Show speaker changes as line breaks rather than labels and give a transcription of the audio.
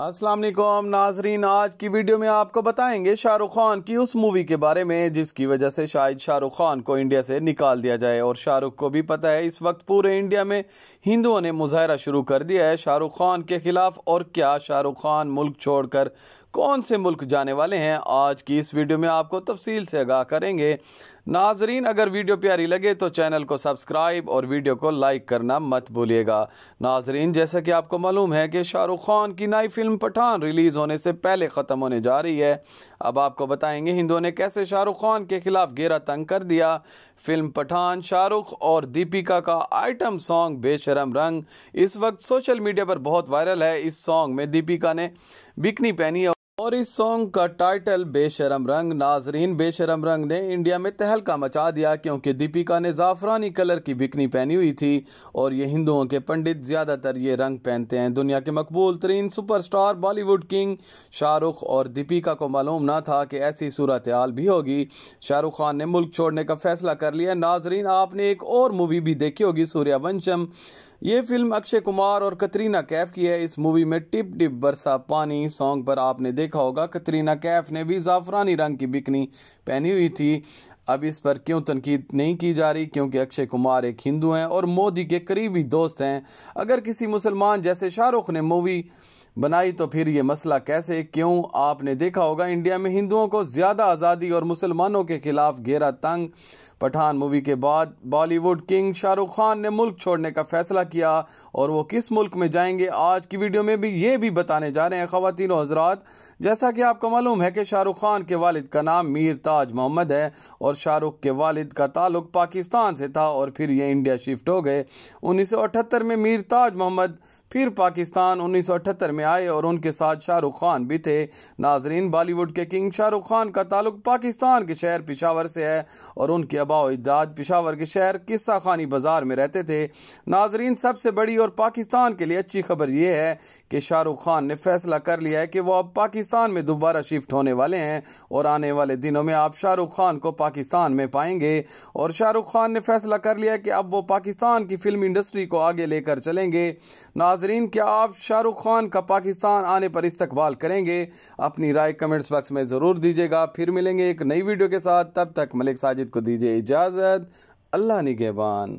असलम नाजरीन आज की वीडियो में आपको बताएंगे शाहरुख खान की उस मूवी के बारे में जिसकी वजह से शायद शाहरुख खान को इंडिया से निकाल दिया जाए और शाहरुख को भी पता है इस वक्त पूरे इंडिया में हिंदुओं ने मुजाहरा शुरू कर दिया है शाहरुख खान के खिलाफ और क्या शाहरुख खान मुल्क छोड़कर कौन से मुल्क जाने वाले हैं आज की इस वीडियो में आपको तफसील से आगाह करेंगे नाजरीन अगर वीडियो प्यारी लगे तो चैनल को सब्सक्राइब और वीडियो को लाइक करना मत भूलिएगा नाजरीन जैसा कि आपको मालूम है कि शाहरुख खान की नई फिल्म फिल्म पठान रिलीज़ होने से पहले ख़त्म होने जा रही है अब आपको बताएंगे हिंदुओं ने कैसे शाहरुख खान के खिलाफ घेरा तंग कर दिया फिल्म पठान शाहरुख और दीपिका का आइटम सॉन्ग बेशरम रंग इस वक्त सोशल मीडिया पर बहुत वायरल है इस सॉन्ग में दीपिका ने बिकनी पहनी और इस सॉन्ग का टाइटल बेशरम रंग नाजरीन बेशरम रंग ने इंडिया में तहलका मचा दिया क्योंकि दीपिका ने ज़ाफ़रानी कलर की बिकनी पहनी हुई थी और ये हिंदुओं के पंडित ज़्यादातर ये रंग पहनते हैं दुनिया के मकबूल तरीन सुपरस्टार बॉलीवुड किंग शाहरुख और दीपिका को मालूम ना था कि ऐसी सूरत हाल भी होगी शाहरुख खान ने मुल्क छोड़ने का फैसला कर लिया नाजरीन आपने एक और मूवी भी देखी होगी सूर्यावंशम ये फिल्म अक्षय कुमार और कतरीना कैफ की है इस मूवी में टिप टिप बरसा पानी सॉन्ग पर आपने देखा होगा कतरीना कैफ ने भी ज़ाफ़रानी रंग की बिकनी पहनी हुई थी अब इस पर क्यों तनकीद नहीं की जा रही क्योंकि अक्षय कुमार एक हिंदू हैं और मोदी के करीबी दोस्त हैं अगर किसी मुसलमान जैसे शाहरुख ने मूवी बनाई तो फिर ये मसला कैसे क्यों आपने देखा होगा इंडिया में हिंदुओं को ज़्यादा आज़ादी और मुसलमानों के खिलाफ घेरा तंग पठान मूवी के बाद बॉलीवुड किंग शाहरुख खान ने मुल्क छोड़ने का फैसला किया और वो किस मुल्क में जाएंगे आज की वीडियो में भी ये भी बताने जा रहे हैं खातिन हजरात जैसा कि आपको मालूम है कि शाहरुख खान के वालिद का नाम मीर ताज मोहम्मद है और शाहरुख के वालिद का ताल्लुक पाकिस्तान से था और फिर ये इंडिया शिफ्ट हो गए उन्नीस में मीर ताज मोहम्मद फिर पाकिस्तान 1978 में आए और उनके साथ शाहरुख खान भी थे नाजरीन बॉलीवुड के किंग शाहरुख खान का ताल्लुक पाकिस्तान के शहर पिशावर से है और उनकी अब तबाह पिशावर के शहर किस्सा खानी बाज़ार में रहते थे नाजरीन सबसे बड़ी और पाकिस्तान के लिए अच्छी खबर यह है कि शाहरुख खान ने फैसला कर लिया है कि वह अब पाकिस्तान में दोबारा शिफ्ट होने वाले हैं और आने वाले दिनों में आप शाहरुख खान को पाकिस्तान में पाएंगे और शाहरुख खान ने फैसला कर लिया कि अब वो पाकिस्तान की फिल्म इंडस्ट्री को आगे लेकर चलेंगे नाजरीन क्या आप शाहरुख खान का पाकिस्तान आने पर इस्तकबाल करेंगे अपनी राय कमेंट्स बॉक्स में ज़रूर दीजिएगा फिर मिलेंगे एक नई वीडियो के साथ तब तक मलिक साजिद को दीजिए इजाज़त अल्लाह निगेबान